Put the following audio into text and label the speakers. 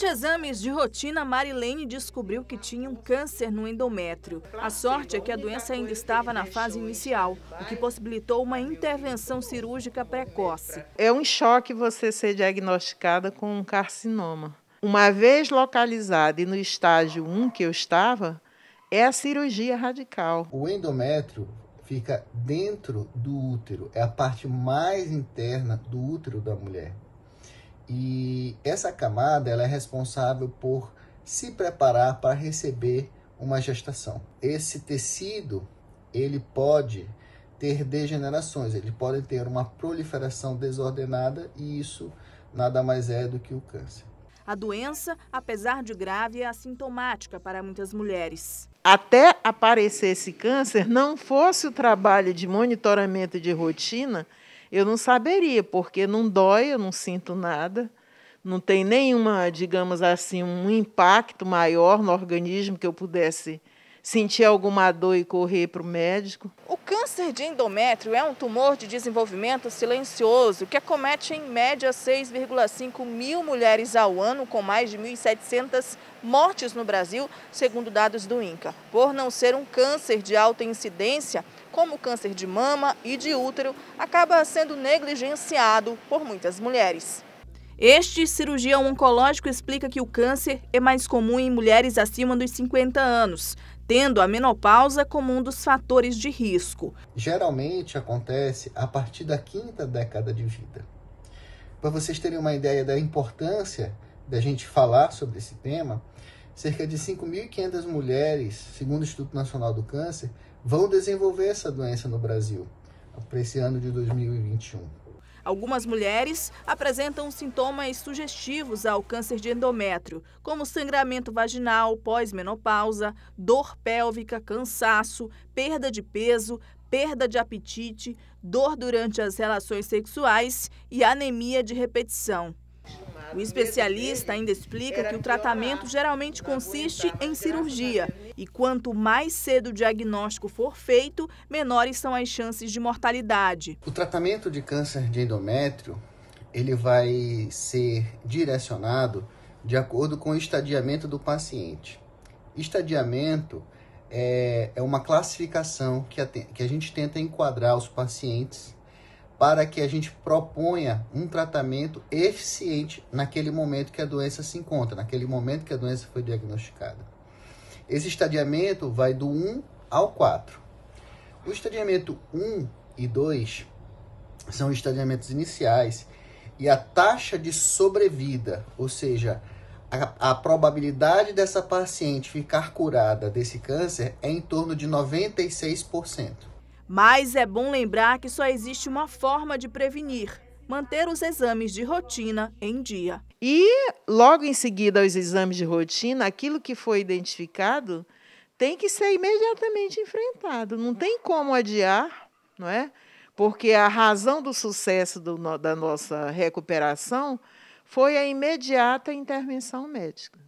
Speaker 1: Durante exames de rotina, Marilene descobriu que tinha um câncer no endométrio. A sorte é que a doença ainda estava na fase inicial, o que possibilitou uma intervenção cirúrgica precoce.
Speaker 2: É um choque você ser diagnosticada com um carcinoma.
Speaker 3: Uma vez localizada
Speaker 2: e no estágio 1 que eu estava, é
Speaker 3: a cirurgia radical. O endométrio fica dentro do útero, é a parte mais interna do útero da mulher. E essa camada ela é responsável por se preparar para receber uma gestação. Esse tecido ele pode ter degenerações, ele pode ter uma proliferação desordenada e isso nada mais é do que o câncer.
Speaker 1: A doença, apesar de grave, é assintomática para muitas mulheres.
Speaker 3: Até
Speaker 2: aparecer esse câncer, não fosse o trabalho de monitoramento de rotina, eu não saberia, porque não dói, eu não sinto nada, não tem nenhuma, digamos assim, um impacto maior no organismo que eu pudesse sentir alguma dor e correr para o médico
Speaker 1: câncer de endométrio é um tumor de desenvolvimento silencioso que acomete em média 6,5 mil mulheres ao ano, com mais de 1.700 mortes no Brasil, segundo dados do INCA. Por não ser um câncer de alta incidência, como o câncer de mama e de útero, acaba sendo negligenciado por muitas mulheres. Este cirurgião oncológico explica que o câncer é mais comum em mulheres acima dos 50 anos, tendo a menopausa
Speaker 3: como um dos fatores de risco. Geralmente acontece a partir da quinta década de vida. Para vocês terem uma ideia da importância da gente falar sobre esse tema, cerca de 5.500 mulheres, segundo o Instituto Nacional do Câncer, vão desenvolver essa doença no Brasil para esse ano de 2021.
Speaker 1: Algumas mulheres apresentam sintomas sugestivos ao câncer de endométrio, como sangramento vaginal, pós-menopausa, dor pélvica, cansaço, perda de peso, perda de apetite, dor durante as relações sexuais e anemia de repetição. O especialista ainda explica que o tratamento geralmente consiste em cirurgia e quanto mais cedo o diagnóstico for feito, menores são as chances de mortalidade.
Speaker 3: O tratamento de câncer de endométrio, ele vai ser direcionado de acordo com o estadiamento do paciente. Estadiamento é, é uma classificação que a gente tenta enquadrar os pacientes para que a gente proponha um tratamento eficiente naquele momento que a doença se encontra, naquele momento que a doença foi diagnosticada. Esse estadiamento vai do 1 ao 4. O estadiamento 1 e 2 são estadiamentos iniciais e a taxa de sobrevida, ou seja, a, a, probabilidade dessa paciente ficar curada desse câncer é em torno de 96%.
Speaker 1: Mas é bom lembrar que só existe uma forma de
Speaker 2: prevenir: manter os exames de rotina em dia. E logo em seguida aos exames de rotina, aquilo que foi identificado tem que ser imediatamente enfrentado. Não tem como adiar, não é? Porque a razão do sucesso do, da nossa recuperação foi a imediata intervenção médica.